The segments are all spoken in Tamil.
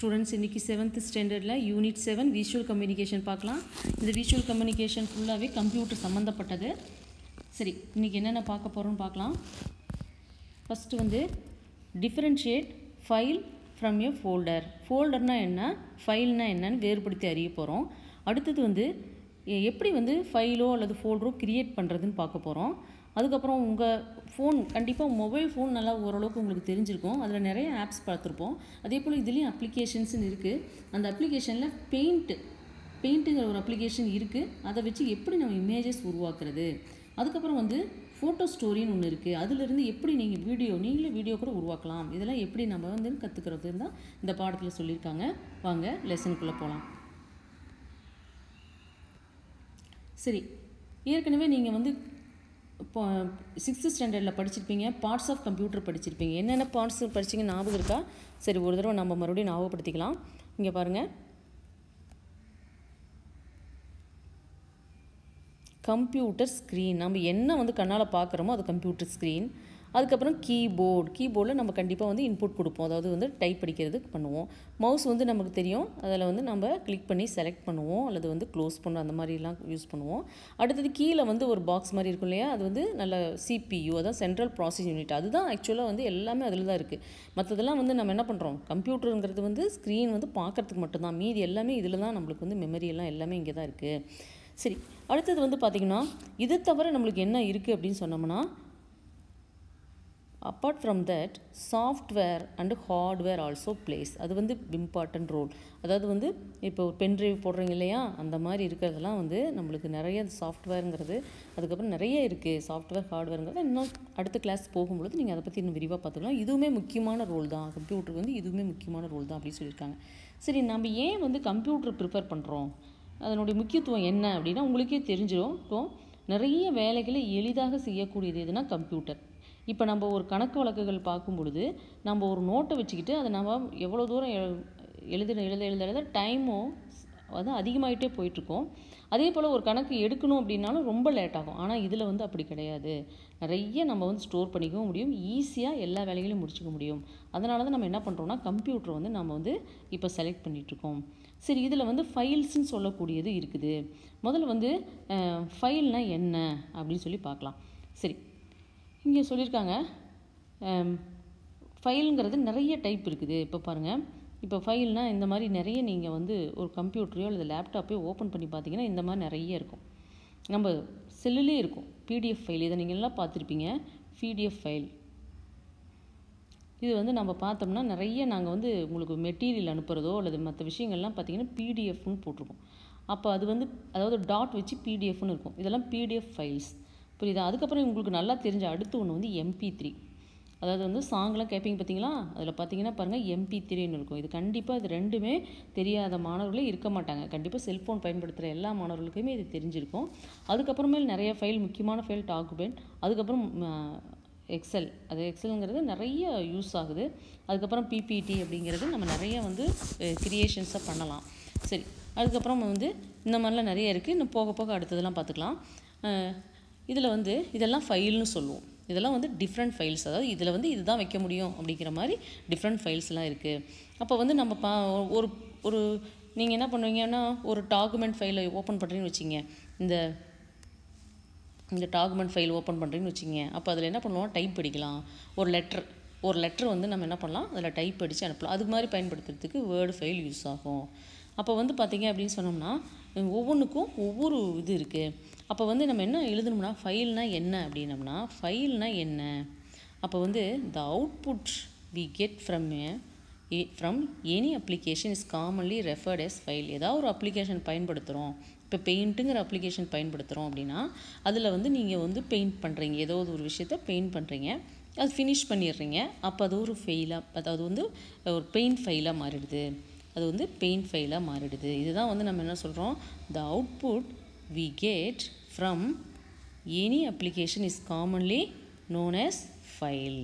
ஸ்டூடெண்ட்ஸ் இன்றைக்கி செவன்த்து ஸ்டாண்டர்டில் யூனிட் செவன் விஷுவல் கம்யூனிகேஷன் பார்க்கலாம் இந்த விஷுவல் கம்யூனிகேஷன் ஃபுல்லாகவே கம்ப்யூட்டர் சம்மந்தப்பட்டது சரி இன்றைக்கி என்னென்ன பார்க்க போகிறோம்னு பார்க்கலாம் ஃபஸ்ட்டு வந்து differentiate file from a folder ஃபோல்டர்னால் என்ன ஃபைல்னால் என்னன்னு வேறுபடுத்தி அறிய போகிறோம் அடுத்தது வந்து எப்படி வந்து ஃபைலோ அல்லது ஃபோல்டரோ க்ரியேட் பண்ணுறதுன்னு பார்க்க போகிறோம் அதுக்கப்புறம் உங்கள் ஃபோன் கண்டிப்பாக மொபைல் ஃபோன் நல்லா ஓரளவுக்கு உங்களுக்கு தெரிஞ்சிருக்கும் அதில் நிறைய ஆப்ஸ் பார்த்துருப்போம் அதே போல் இதுலேயும் அப்ளிகேஷன்ஸ்னு இருக்குது அந்த அப்ளிகேஷனில் பெயிண்ட்டு பெயிண்ட்டுங்கிற ஒரு அப்ளிகேஷன் இருக்குது அதை வச்சு எப்படி நம்ம இமேஜஸ் உருவாக்குறது அதுக்கப்புறம் வந்து ஃபோட்டோ ஸ்டோரின்னு ஒன்று இருக்குது அதுலேருந்து எப்படி நீங்கள் வீடியோ நீங்களே வீடியோ கூட உருவாக்கலாம் இதெல்லாம் எப்படி நம்ம வந்து கற்றுக்கிறது தான் இந்த பாடத்தில் சொல்லியிருக்காங்க வாங்க லெசனுக்குள்ளே போகலாம் சரி ஏற்கனவே நீங்கள் வந்து இப்போ சிக்ஸ்த்து ஸ்டாண்டர்டில் படிச்சிருப்பீங்க பார்ட்ஸ் ஆஃப் கம்ப்யூட்டர் படிச்சிருப்பீங்க என்னென்ன பார்ட்ஸ் படிச்சிங்க ஞாபகம் இருக்கா சரி ஒரு தடவை நம்ம மறுபடியும் ஞாபகப்படுத்திக்கலாம் இங்கே பாருங்கள் கம்ப்யூட்டர் ஸ்க்ரீன் நம்ம என்ன வந்து கண்ணால் பார்க்குறோமோ அது கம்ப்யூட்டர் ஸ்க்ரீன் அதுக்கப்புறம் கீபோர்டு கீபோர்டில் நம்ம கண்டிப்பாக வந்து இன்புட் கொடுப்போம் அதாவது வந்து டைப் படிக்கிறதுக்கு பண்ணுவோம் மவுஸ் வந்து நமக்கு தெரியும் அதில் வந்து நம்ம கிளிக் பண்ணி செலக்ட் பண்ணுவோம் அல்லது வந்து க்ளோஸ் பண்ணும் அந்த மாதிரிலாம் யூஸ் பண்ணுவோம் அடுத்தது கீழே வந்து ஒரு பாக்ஸ் மாதிரி இருக்கும் இல்லையா அது வந்து நல்ல சிபியு அதான் சென்ட்ரல் ப்ராசஸ் யூனிட் அதுதான் ஆக்சுவலாக வந்து எல்லாமே அதில் தான் இருக்குது மற்றதெல்லாம் வந்து நம்ம என்ன பண்ணுறோம் கம்ப்யூட்டருங்கிறது வந்து ஸ்க்ரீன் வந்து பார்க்குறதுக்கு மட்டும்தான் மீதி எல்லாமே இதில் தான் நம்மளுக்கு வந்து மெமரி எல்லாம் எல்லாமே இங்கே தான் இருக்குது சரி அடுத்தது வந்து பார்த்திங்கன்னா இது தவிர நம்மளுக்கு என்ன இருக்குது அப்படின்னு சொன்னோம்னா apart from that software and hardware also plays அது வந்து இம்பார்ட்டன்ட் ரோல் அதாவது வந்து இப்போ பென் ட்ரைவ் போடுறீங்க இல்லையா அந்த மாதிரி இருக்கிறதெல்லாம் வந்து நம்மளுக்கு நிறைய சாஃப்ட்வேருங்கிறது அதுக்கப்புறம் நிறைய இருக்குது சாஃப்ட்வேர் ஹார்ட்வேருங்கிறது இன்னும் அடுத்த கிளாஸ் போகும்பொழுது நீங்கள் அதை பற்றி இன்னும் விரிவாக பார்த்துக்கலாம் இதுவுமே முக்கியமான ரோல் தான் கம்ப்யூட்டருக்கு வந்து இதுவுமே முக்கியமான ரோல் தான் அப்படின்னு சொல்லியிருக்காங்க சரி நம்ம ஏன் வந்து கம்ப்யூட்டர் ப்ரிப்பேர் பண்ணுறோம் அதனுடைய முக்கியத்துவம் என்ன அப்படின்னா உங்களுக்கே தெரிஞ்சிடும் இப்போ நிறைய வேலைகளை எளிதாக செய்யக்கூடியது எதுனா கம்ப்யூட்டர் இப்போ நம்ம ஒரு கணக்கு வழக்குகள் பார்க்கும் பொழுது நம்ம ஒரு நோட்டை வச்சுக்கிட்டு அதை நம்ம எவ்வளோ தூரம் எழுத எழுத எழுத எழுத டைமும் வந்து அதிகமாகிட்டே போயிட்டுருக்கோம் அதே போல் ஒரு கணக்கு எடுக்கணும் அப்படின்னாலும் ரொம்ப லேட் ஆகும் ஆனால் இதில் வந்து அப்படி கிடையாது நிறைய நம்ம வந்து ஸ்டோர் பண்ணிக்கவும் முடியும் ஈஸியாக எல்லா வேலைகளையும் முடிச்சுக்க முடியும் அதனால தான் நம்ம என்ன பண்ணுறோம்னா கம்ப்யூட்டர் வந்து நம்ம வந்து இப்போ செலக்ட் பண்ணிகிட்ருக்கோம் சரி இதில் வந்து ஃபைல்ஸ்ன்னு சொல்லக்கூடியது இருக்குது முதல்ல வந்து ஃபைல்னால் என்ன அப்படின்னு சொல்லி பார்க்கலாம் சரி இங்கே சொல்லியிருக்காங்க ஃபைலுங்கிறது நிறைய டைப் இருக்குது இப்போ பாருங்கள் இப்போ ஃபைல்னால் இந்த மாதிரி நிறைய நீங்கள் வந்து ஒரு கம்ப்யூட்டரையோ அல்லது லேப்டாப்பையோ ஓப்பன் பண்ணி பார்த்தீங்கன்னா இந்த மாதிரி நிறைய இருக்கும் நம்ம செல்லுலே இருக்கும் பிடிஎஃப் ஃபைல் இதை நீங்கள் எல்லாம் பார்த்துருப்பீங்க பிடிஎஃப் ஃபைல் இது வந்து நம்ம பார்த்தோம்னா நிறைய நாங்கள் வந்து உங்களுக்கு மெட்டீரியல் அனுப்புகிறதோ அல்லது மற்ற விஷயங்கள்லாம் பார்த்தீங்கன்னா பிடிஎஃப்னு போட்டிருக்கோம் அப்போ அது வந்து அதாவது டாட் வச்சு பிடிஎஃப்னு இருக்கும் இதெல்லாம் பிடிஎஃப் ஃபைல்ஸ் புரியுதா அதுக்கப்புறம் உங்களுக்கு நல்லா தெரிஞ்ச அடுத்து ஒன்று வந்து எம்பி த்ரீ அதாவது வந்து சாங்லாம் கேட்பீங்க பார்த்தீங்களா அதில் பார்த்தீங்கன்னா பாருங்கள் எம்பி த்ரீன்னு இருக்கும் இது கண்டிப்பாக இது ரெண்டுமே தெரியாத மாணவர்களே இருக்க மாட்டாங்க கண்டிப்பாக செல்ஃபோன் பயன்படுத்துகிற எல்லா மாணவர்களுக்குமே இது தெரிஞ்சிருக்கும் அதுக்கப்புறமே நிறைய ஃபைல் முக்கியமான ஃபைல் டாக்குமெண்ட் அதுக்கப்புறம் எக்ஸல் அது எக்ஸலுங்கிறது நிறைய யூஸ் ஆகுது அதுக்கப்புறம் பிபிடி அப்படிங்கிறது நம்ம நிறைய வந்து கிரியேஷன்ஸாக பண்ணலாம் சரி அதுக்கப்புறம் வந்து இந்த மாதிரிலாம் நிறைய இருக்குது இன்னும் போக போக அடுத்ததெல்லாம் பார்த்துக்கலாம் இதில் வந்து இதெல்லாம் ஃபைல்னு சொல்லுவோம் இதெல்லாம் வந்து டிஃப்ரெண்ட் ஃபைல்ஸ் அதாவது இதில் வந்து இதுதான் வைக்க முடியும் அப்படிங்கிற மாதிரி டிஃப்ரெண்ட் ஃபைல்ஸ்லாம் இருக்குது அப்போ வந்து நம்ம பா ஒரு ஒரு நீங்கள் என்ன பண்ணுவீங்கன்னா ஒரு டாக்குமெண்ட் ஃபைலை ஓப்பன் பண்ணுறீங்கன்னு வச்சுங்க இந்த இந்த டாக்குமெண்ட் ஃபைல் ஓப்பன் பண்ணுறீங்கன்னு வச்சுங்க அப்போ அதில் என்ன பண்ணுவோம் டைப் அடிக்கலாம் ஒரு லெட்ரு ஒரு லெட்டர் வந்து நம்ம என்ன பண்ணலாம் அதில் டைப் அடித்து அனுப்பலாம் அது மாதிரி பயன்படுத்துறதுக்கு வேர்டு ஃபைல் யூஸ் ஆகும் அப்போ வந்து பார்த்தீங்க அப்படின்னு சொன்னோம்னா ஒவ்வொன்றுக்கும் ஒவ்வொரு இது இருக்குது அப்போ வந்து நம்ம என்ன எழுதணும்னா ஃபைல்னா என்ன அப்படின்னம்னா ஃபைல்னா என்ன அப்போ வந்து the output we get from a from any application is commonly referred as file ஏதாவது ஒரு அப்ளிகேஷன் பயன்படுத்துகிறோம் இப்போ பெயிண்ட்டுங்கிற அப்ளிகேஷன் பயன்படுத்துகிறோம் அப்படின்னா அதில் வந்து நீங்கள் வந்து பெயிண்ட் பண்ணுறீங்க ஏதோ ஒரு விஷயத்த பெயிண்ட் பண்ணுறீங்க அது ஃபினிஷ் பண்ணிடுறீங்க அப்போ அது ஒரு ஃபெயிலாக அதாவது வந்து ஒரு பெயிண்ட் ஃபைலாக மாறிடுது அது வந்து பெயிண்ட் ஃபைலாக மாறிடுது இதுதான் வந்து நம்ம என்ன சொல்கிறோம் the output we get from any application is commonly known as file.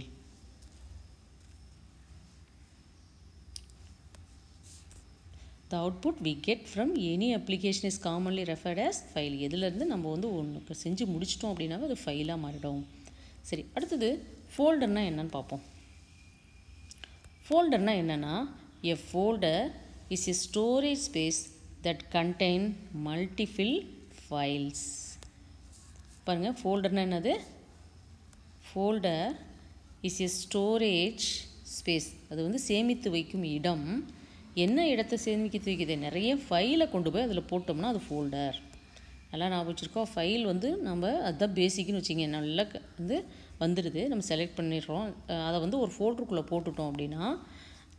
The output we get from any application is commonly referred as file. எதிலிருந்து நம்ம வந்து ஒன்று செஞ்சு முடிச்சிட்டோம் அப்படின்னாவே அது ஃபைலாக மாறிடும் சரி அடுத்தது ஃபோல்டர்னால் என்னன்னு பார்ப்போம் ஃபோல்டர்னால் என்னென்னா a folder is a storage space that contain multiple files. பாருங்கள் ஃபோல்டர்னா என்னது folder is a storage space அது வந்து சேமித்து வைக்கும் இடம் என்ன இடத்தை சேமித்து வைக்கிறது நிறைய ஃபைலை கொண்டு போய் அதில் போட்டோம்னா அது ஃபோல்டர் நல்லா நான் வச்சுருக்கோம் ஃபைல் வந்து நம்ம அதுதான் பேசிக்குன்னு வச்சுங்க நல்லா வந்து வந்துடுது நம்ம செலக்ட் பண்ணிடுறோம் அதை வந்து ஒரு ஃபோல்டருக்குள்ளே போட்டுட்டோம் அப்படின்னா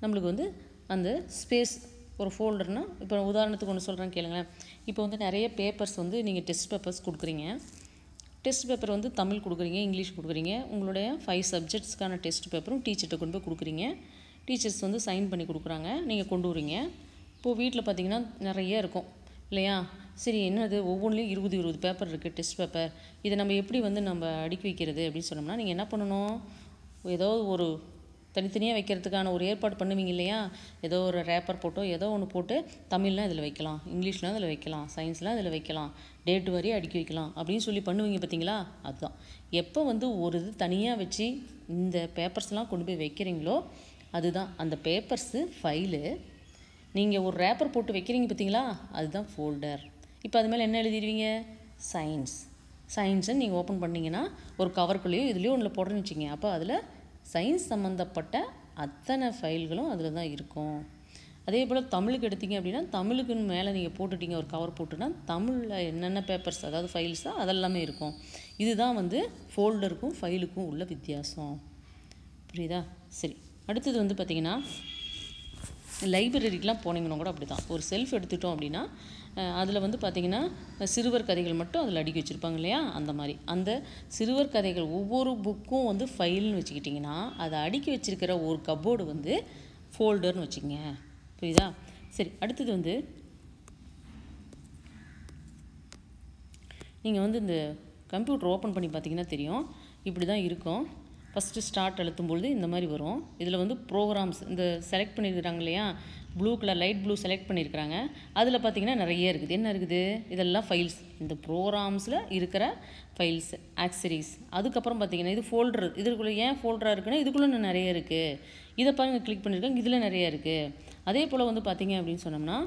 நம்மளுக்கு வந்து அந்த ஸ்பேஸ் ஒரு ஃபோல்டர்னால் இப்போ உதாரணத்துக்கு ஒன்று சொல்கிறேன் கேளுங்களேன் இப்போ வந்து நிறைய பேப்பர்ஸ் வந்து நீங்கள் டெஸ்ட் பேப்பர்ஸ் கொடுக்குறீங்க டெஸ்ட் பேப்பர் வந்து தமிழ் கொடுக்குறீங்க இங்கிலீஷ் கொடுக்குறீங்க உங்களுடைய ஃபைவ் சப்ஜெக்ட்ஸ்க்கான டெஸ்ட் பேப்பரும் டீச்சர்கிட்ட கொண்டு போய் கொடுக்குறீங்க டீச்சர்ஸ் வந்து சைன் பண்ணி கொடுக்குறாங்க நீங்கள் கொண்டு வரீங்க இப்போது வீட்டில் பார்த்தீங்கன்னா நிறைய இருக்கும் இல்லையா சரி என்னது ஒவ்வொன்றிலையும் இருபது இருபது பேப்பர் இருக்குது டெஸ்ட் பேப்பர் இதை நம்ம எப்படி வந்து நம்ம அடுக்கி வைக்கிறது அப்படின்னு சொன்னோம்னா நீங்கள் என்ன பண்ணணும் ஏதோ ஒரு தனித்தனியாக வைக்கிறதுக்கான ஒரு ஏற்பாடு பண்ணுவீங்க இல்லையா ஏதோ ஒரு ரேப்பர் போட்டோ ஏதோ ஒன்று போட்டு தமிழ்லாம் இதில் வைக்கலாம் இங்கிலீஷ்லாம் இதில் வைக்கலாம் சயின்ஸ்லாம் இதில் வைக்கலாம் டேட் வரையும் அடுக்கி வைக்கலாம் அப்படின்னு சொல்லி பண்ணுவீங்க பார்த்தீங்களா அதுதான் எப்போ வந்து ஒரு இது தனியாக வச்சு இந்த பேப்பர்ஸ்லாம் கொண்டு போய் வைக்கிறீங்களோ அதுதான் அந்த பேப்பர்ஸு ஃபைலு நீங்கள் ஒரு ரேப்பர் போட்டு வைக்கிறீங்க பார்த்தீங்களா அதுதான் ஃபோல்டர் இப்போ அது மேலே என்ன எழுதிடுவீங்க சயின்ஸ் சயின்ஸுன்னு நீங்கள் ஓப்பன் பண்ணிங்கன்னா ஒரு கவருக்குள்ளேயோ இதுலேயோ ஒன்றில் போடுறேன்னு வச்சிங்க அப்போ அதில் சயின்ஸ் சம்மந்தப்பட்ட அத்தனை ஃபைல்களும் அதில் தான் இருக்கும் அதே போல் தமிழுக்கு எடுத்தீங்க அப்படின்னா தமிழுக்குன்னு மேலே நீங்கள் போட்டுட்டீங்க ஒரு கவர் போட்டுனா தமிழில் என்னென்ன பேப்பர்ஸ் அதாவது ஃபைல்ஸோ அதெல்லாமே இருக்கும் இதுதான் வந்து ஃபோல்டருக்கும் ஃபைலுக்கும் உள்ள வித்தியாசம் புரியுதா சரி அடுத்தது வந்து பார்த்திங்கன்னா லைப்ரரிக்கெலாம் போனீங்கன்னா கூட அப்படி தான் ஒரு செல்ஃப் எடுத்துட்டோம் அப்படின்னா அதில் வந்து பார்த்திங்கன்னா சிறுவர் கதைகள் மட்டும் அதில் அடுக்கி வச்சுருப்பாங்க இல்லையா அந்த மாதிரி அந்த சிறுவர் கதைகள் ஒவ்வொரு புக்கும் வந்து ஃபைல்னு வச்சுக்கிட்டிங்கன்னா அதை அடுக்கி வச்சுருக்கிற ஒரு கபோர்டு வந்து ஃபோல்டர்னு வச்சுக்கோங்க புரியுதா சரி அடுத்தது வந்து நீங்கள் வந்து இந்த கம்ப்யூட்டர் ஓப்பன் பண்ணி பார்த்தீங்கன்னா தெரியும் இப்படி தான் இருக்கும் ஃபஸ்ட்டு ஸ்டார்ட் அழுத்தும் பொழுது இந்த மாதிரி வரும் இதில் வந்து ப்ரோக்ராம்ஸ் இந்த செலக்ட் பண்ணியிருக்கிறாங்க இல்லையா blue colour light blue select பண்ணியிருக்கிறாங்க அதில் பார்த்திங்கன்னா நிறைய இருக்குது என்ன இருக்குது இதெல்லாம் ஃபைல்ஸ் இந்த ப்ரோக்ராம்ஸில் இருக்கிற ஃபைல்ஸ் ஆக்சரிஸ் அதுக்கப்புறம் பார்த்திங்கன்னா இது ஃபோல்டர் இதுக்குள்ளே ஏன் ஃபோல்டராக இருக்குன்னா இதுக்குள்ளே நிறைய இருக்குது இதை பாருங்கள் கிளிக் பண்ணியிருக்கேன் இதில் நிறைய இருக்குது அதே போல் வந்து பார்த்திங்க அப்படின்னு சொன்னோம்னா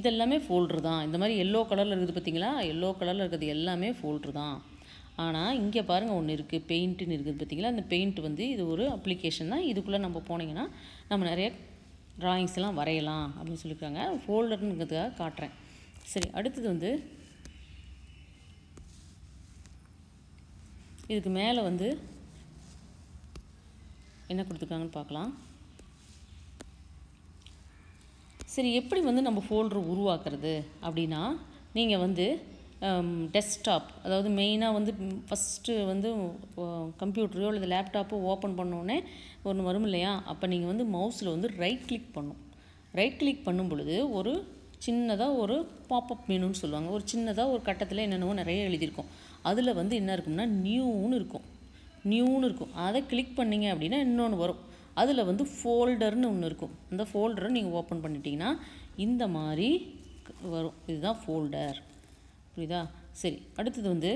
இதெல்லாமே ஃபோல்டர் தான் இந்த மாதிரி எல்லோ கலரில் இருக்குது பார்த்திங்களா எல்லோ கலரில் இருக்கிறது எல்லாமே ஃபோல்டர் தான் ஆனால் இங்கே பாருங்கள் ஒன்று இருக்குது பெயிண்ட்டுன்னு இருக்குது பார்த்திங்களா அந்த பெயிண்ட் வந்து இது ஒரு அப்ளிகேஷன் தான் இதுக்குள்ளே நம்ம போனீங்கன்னா நம்ம நிறைய ட்ராயிங்ஸ்லாம் வரையலாம் அப்படின்னு சொல்லியிருக்காங்க ஃபோல்டருங்கிறதுக்காக காட்டுறேன் சரி அடுத்தது வந்து இதுக்கு மேலே வந்து என்ன கொடுத்துருக்காங்கன்னு பார்க்கலாம் சரி எப்படி வந்து நம்ம ஃபோல்டர் உருவாக்குறது அப்படின்னா நீங்கள் வந்து டெஸ்க்டாப் um, அதாவது மெயினாக வந்து ஃபஸ்ட்டு வந்து கம்ப்யூட்டரையோ அல்லது லேப்டாப்போ ஓப்பன் பண்ணோடனே ஒன்று வரும் இல்லையா அப்போ நீங்கள் வந்து மவுஸில் வந்து ரைட் கிளிக் பண்ணும் ரைட் கிளிக் பண்ணும் பொழுது ஒரு சின்னதாக ஒரு பாப்பப் மெனுன்னு சொல்லுவாங்க ஒரு சின்னதாக ஒரு கட்டத்தில் என்னென்னவோ நிறைய எழுதியிருக்கும் அதில் வந்து என்ன இருக்கும்னா நியூன்னு இருக்கும் நியூன்னு இருக்கும் அதை கிளிக் பண்ணிங்க அப்படின்னா இன்னொன்று வரும் அதில் வந்து ஃபோல்டர்னு ஒன்று இருக்கும் அந்த ஃபோல்டரை நீங்கள் ஓப்பன் பண்ணிட்டீங்கன்னா இந்த மாதிரி வரும் இதுதான் ஃபோல்டர் புரியுதா சரி அடுத்தது வந்து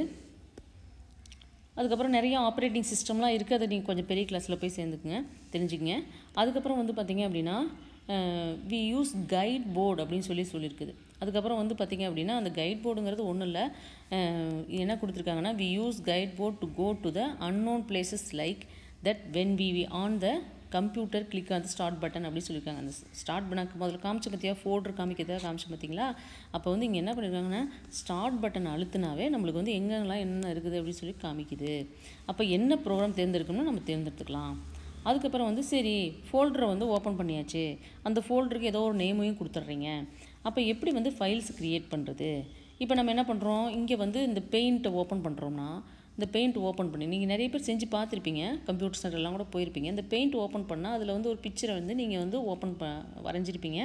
அதுக்கப்புறம் நிறைய ஆப்ரேட்டிங் சிஸ்டம்லாம் இருக்குது அதை நீங்கள் கொஞ்சம் பெரிய கிளாஸில் போய் சேர்ந்துக்குங்க தெரிஞ்சுக்கங்க அதுக்கப்புறம் வந்து பார்த்திங்க அப்படின்னா வி யூஸ் கைட் போர்டு அப்படின்னு சொல்லி சொல்லியிருக்குது அதுக்கப்புறம் வந்து பார்த்திங்க அப்படின்னா அந்த கைட் போர்டுங்கிறது ஒன்றும் இல்லை என்ன கொடுத்துருக்காங்கன்னா we use kite port to go to the unknown places like that when we we on the computer click அந்த ஸ்டார்ட் பட்டன் அப்படின்னு சொல்லியிருக்காங்க அந்த ஸ்டார்ட் பண்ணாக்க முதல்ல காமிச்ச பார்த்தியா ஃபோல்டர் காமிக்கிறதா காமிச்சு பார்த்தீங்களா அப்போ வந்து இங்கே என்ன பண்ணியிருக்காங்கன்னா ஸ்டார்ட் பட்டன் அழுத்தினாவே நம்மளுக்கு வந்து எங்கெங்கெல்லாம் என்ன இருக்குது அப்படின்னு சொல்லி காமிக்குது அப்போ என்ன ப்ரோக்ராம் தேர்ந்தெடுக்கணும்னு நம்ம தேர்ந்தெடுத்துக்கலாம் அதுக்கப்புறம் வந்து சரி ஃபோல்டரை வந்து ஓப்பன் பண்ணியாச்சு அந்த ஃபோல்டருக்கு ஏதோ ஒரு நேமையும் கொடுத்துட்றீங்க அப்போ எப்படி வந்து ஃபைல்ஸ் க்ரியேட் பண்ணுறது இப்போ நம்ம என்ன பண்ணுறோம் இங்கே வந்து இந்த பெயிண்ட்டை ஓப்பன் பண்ணுறோம்னா இந்த பெயிண்ட் ஓப்பன் பண்ணி நீங்கள் நிறைய பேர் செஞ்சு பார்த்துருப்பீங்க கம்ப்யூட்டர் சென்டர்லாம் கூட போயிருப்பீங்க இந்த பெயிண்ட் ஓப்பன் பண்ணால் அதில் வந்து ஒரு பிக்சரை வந்து நீங்கள் வந்து ஓப்பன் ப வரைஞ்சிருப்பீங்க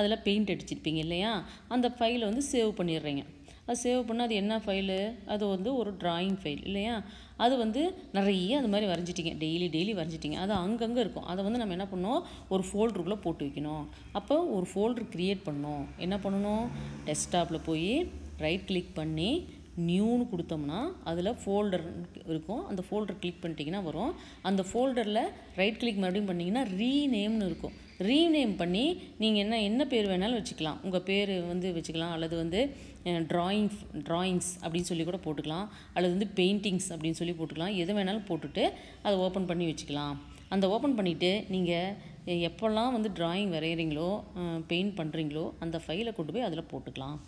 அதில் பெயிண்ட் அடிச்சிருப்பீங்க இல்லையா அந்த ஃபைலை வந்து சேவ் பண்ணிடுறீங்க அது சேவ் பண்ணால் அது என்ன ஃபைலு அது வந்து ஒரு ட்ராயிங் ஃபைல் இல்லையா அது வந்து நிறைய அது மாதிரி வரைஞ்சிட்டிங்க டெய்லி டெய்லி வரைஞ்சிட்டிங்க அது அங்கங்கே இருக்கும் அதை வந்து நம்ம என்ன பண்ணோம் ஒரு ஃபோல்டருக்குள்ளே போட்டு வைக்கணும் அப்போ ஒரு ஃபோல்டர் க்ரியேட் பண்ணோம் என்ன பண்ணணும் டெஸ்க்டாப்பில் போய் ரைட் கிளிக் பண்ணி நியூன்னு கொடுத்தோம்னா அதில் ஃபோல்டர் இருக்கும் அந்த ஃபோல்டர் கிளிக் பண்ணிட்டீங்கன்னா வரும் அந்த ஃபோல்டரில் ரைட் கிளிக் மறுபடியும் பண்ணிங்கன்னா ரீநேம்னு இருக்கும் ரீநேம் பண்ணி நீங்கள் என்ன என்ன பேர் வேணாலும் வச்சுக்கலாம் உங்கள் பேர் வந்து வச்சுக்கலாம் அல்லது வந்து ட்ராயிங் ட்ராயிங்ஸ் அப்படின்னு சொல்லி கூட போட்டுக்கலாம் அல்லது வந்து பெயிண்டிங்ஸ் அப்படின்னு சொல்லி போட்டுக்கலாம் எது வேணாலும் போட்டுட்டு அதை ஓப்பன் பண்ணி வச்சுக்கலாம் அந்த ஓப்பன் பண்ணிவிட்டு நீங்கள் எப்போல்லாம் வந்து ட்ராயிங் வரைகிறீங்களோ பெயிண்ட் பண்ணுறீங்களோ அந்த ஃபைலை கொண்டு போய் அதில் போட்டுக்கலாம்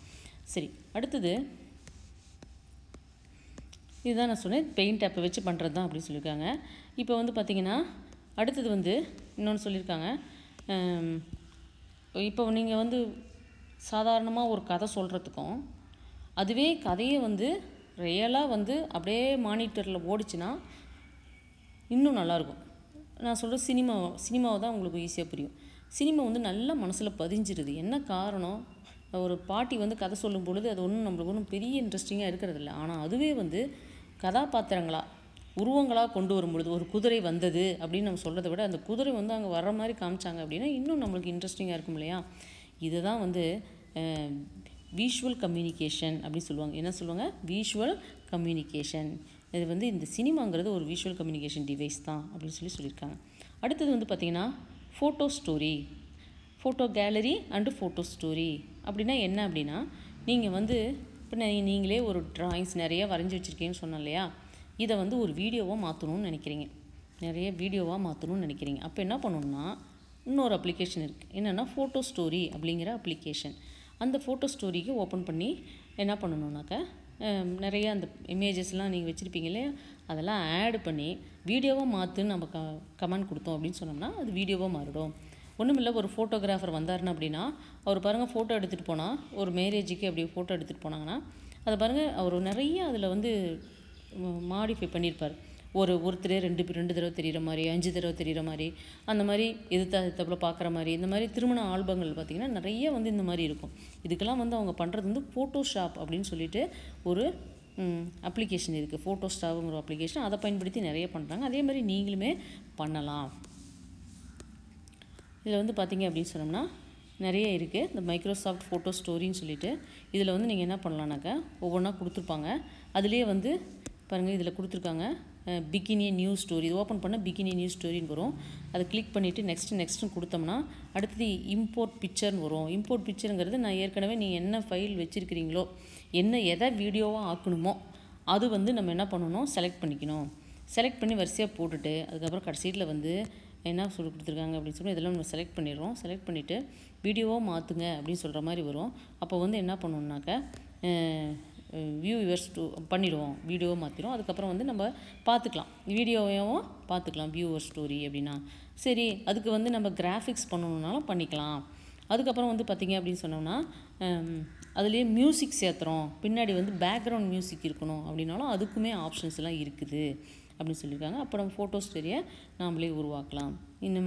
சரி அடுத்தது இதுதான் நான் சொன்னேன் பெயிண்ட் அப்போ வச்சு பண்ணுறது தான் அப்படின்னு சொல்லியிருக்காங்க இப்போ வந்து பார்த்திங்கன்னா அடுத்தது வந்து இன்னொன்று சொல்லியிருக்காங்க இப்போ நீங்கள் வந்து சாதாரணமாக ஒரு கதை சொல்கிறதுக்கும் அதுவே கதையை வந்து ரியலாக வந்து அப்படியே மானிட்டரில் ஓடிச்சுன்னா இன்னும் நல்லாயிருக்கும் நான் சொல்கிற சினிமா சினிமாவை தான் உங்களுக்கு ஈஸியாக புரியும் சினிமா வந்து நல்லா மனசில் பதிஞ்சிருது என்ன காரணம் ஒரு பாட்டி வந்து கதை சொல்லும் பொழுது அது ஒன்றும் நம்மளுக்கு ஒன்றும் பெரிய இன்ட்ரெஸ்டிங்காக இருக்கிறதில்ல ஆனால் அதுவே வந்து கதாபாத்திரங்களாக உருவங்களாக கொண்டு வரும்பொழுது ஒரு குதிரை வந்தது அப்படின்னு நம்ம சொல்கிறத விட அந்த குதிரை வந்து அங்கே வர்ற மாதிரி காமிச்சாங்க அப்படின்னா இன்னும் நம்மளுக்கு இன்ட்ரெஸ்டிங்காக இருக்கும் இல்லையா இதுதான் வந்து விஷுவல் கம்யூனிகேஷன் அப்படின்னு சொல்லுவாங்க என்ன சொல்லுவாங்க விஷுவல் கம்யூனிகேஷன் இது வந்து இந்த சினிமாங்கிறது ஒரு விஷுவல் கம்யூனிகேஷன் டிவைஸ் தான் அப்படின்னு சொல்லி சொல்லியிருக்காங்க அடுத்தது வந்து பார்த்திங்கன்னா photo story photo gallery and photo story அப்படின்னா என்ன அப்படின்னா நீங்கள் வந்து இப்போ நீங்களே ஒரு ட்ராயிங்ஸ் நிறைய வரைஞ்சி வச்சுருக்கீங்கன்னு சொன்னேன் இல்லையா இதை வந்து ஒரு வீடியோவாக மாற்றணும்னு நினைக்கிறீங்க நிறைய வீடியோவாக மாற்றணும்னு நினைக்கிறீங்க அப்போ என்ன பண்ணணும்னா இன்னொரு அப்ளிகேஷன் இருக்குது என்னென்னா ஃபோட்டோ ஸ்டோரி அப்படிங்கிற அப்ளிகேஷன் அந்த ஃபோட்டோ ஸ்டோரிக்கு ஓப்பன் பண்ணி என்ன பண்ணணுன்னாக்கா நிறைய அந்த இமேஜஸ்லாம் நீங்கள் வச்சுருப்பீங்க இல்லையா அதெல்லாம் ஆட் பண்ணி வீடியோவாக மாற்றுன்னு நம்ம க கமெண்ட் கொடுத்தோம் அப்படின்னு சொன்னோம்னா அது வீடியோவாக மாறிடும் ஒன்றும் இல்லை ஒரு ஃபோட்டோகிராஃபர் வந்தார்னு அப்படின்னா அவர் பாருங்கள் ஃபோட்டோ எடுத்துகிட்டு போனால் ஒரு மேரேஜுக்கு அப்படி ஃபோட்டோ எடுத்துகிட்டு போனாங்கன்னா அதை பாருங்கள் அவர் நிறைய அதில் வந்து மாடிஃபை பண்ணியிருப்பார் ஒரு ஒருத்தரே ரெண்டு ரெண்டு தடவை தெரிகிற மாதிரி அஞ்சு தடவை தெரிகிற மாதிரி அந்த மாதிரி எது தப்பில் பார்க்குற மாதிரி இந்த மாதிரி திருமண ஆல்பங்கள் பார்த்திங்கன்னா நிறைய வந்து இந்த மாதிரி இருக்கும் இதுக்கெல்லாம் வந்து அவங்க பண்ணுறது வந்து ஃபோட்டோஷாப் அப்படின்னு சொல்லிட்டு ஒரு அப்ளிகேஷன் இருக்குது ஃபோட்டோஸ்டாப்புங்கிற அப்ளிகேஷன் அதை பயன்படுத்தி நிறைய பண்ணுறாங்க அதே மாதிரி நீங்களுமே பண்ணலாம் இதில் வந்து பார்த்திங்க அப்படின்னு சொன்னோம்னா நிறைய இருக்குது இந்த மைக்ரோசாஃப்ட் ஃபோட்டோ ஸ்டோரின்னு சொல்லிட்டு இதில் வந்து நீங்கள் என்ன பண்ணலான்னாக்கா ஒவ்வொன்றா கொடுத்துருப்பாங்க அதுலேயே வந்து பாருங்கள் இதில் கொடுத்துருக்காங்க பிகினி நியூ ஸ்டோரி இது ஓப்பன் பண்ணால் பிகினி நியூ ஸ்டோரின்னு வரும் அதை கிளிக் பண்ணிவிட்டு நெக்ஸ்ட்டு நெக்ஸ்ட்டுன்னு கொடுத்தோம்னா அடுத்தது இம்போர்ட் பிக்சர்னு வரும் இம்போர்ட் பிக்சருங்கிறது நான் ஏற்கனவே நீங்கள் என்ன ஃபைல் வச்சுருக்கிறீங்களோ என்ன எதை வீடியோவாக ஆக்கணுமோ அது வந்து நம்ம என்ன பண்ணணும் செலக்ட் பண்ணிக்கணும் செலக்ட் பண்ணி வரிசையாக போட்டுட்டு அதுக்கப்புறம் கடைசியில் வந்து என்ன சொல்லி கொடுத்துருக்காங்க அப்படின்னு சொல்லி இதெல்லாம் நம்ம செலக்ட் பண்ணிடுறோம் செலக்ட் பண்ணிவிட்டு வீடியோவாக மாற்றுங்க அப்படின்னு சொல்கிற மாதிரி வரும் அப்போ வந்து என்ன வியூ வியூவர்ஸ் டூ பண்ணிடுவோம் வீடியோவை மாற்றிடுவோம் அதுக்கப்புறம் வந்து நம்ம பார்த்துக்கலாம் வீடியோவையும் பார்த்துக்கலாம் வியூவர் ஸ்டோரி அப்படின்னா சரி அதுக்கு வந்து நம்ம கிராஃபிக்ஸ் பண்ணணுன்னாலும் பண்ணிக்கலாம் அதுக்கப்புறம் வந்து பார்த்திங்க அப்படின்னு சொன்னோம்னா அதுலேயே மியூசிக் சேர்த்துறோம் பின்னாடி வந்து பேக்ரவுண்ட் மியூசிக் இருக்கணும் அப்படின்னாலும் அதுக்குமே ஆப்ஷன்ஸ்லாம் இருக்குது அப்படின்னு சொல்லியிருக்காங்க அப்போ நம்ம ஃபோட்டோ நாம்ளே நாமளே உருவாக்கலாம் இன்னும்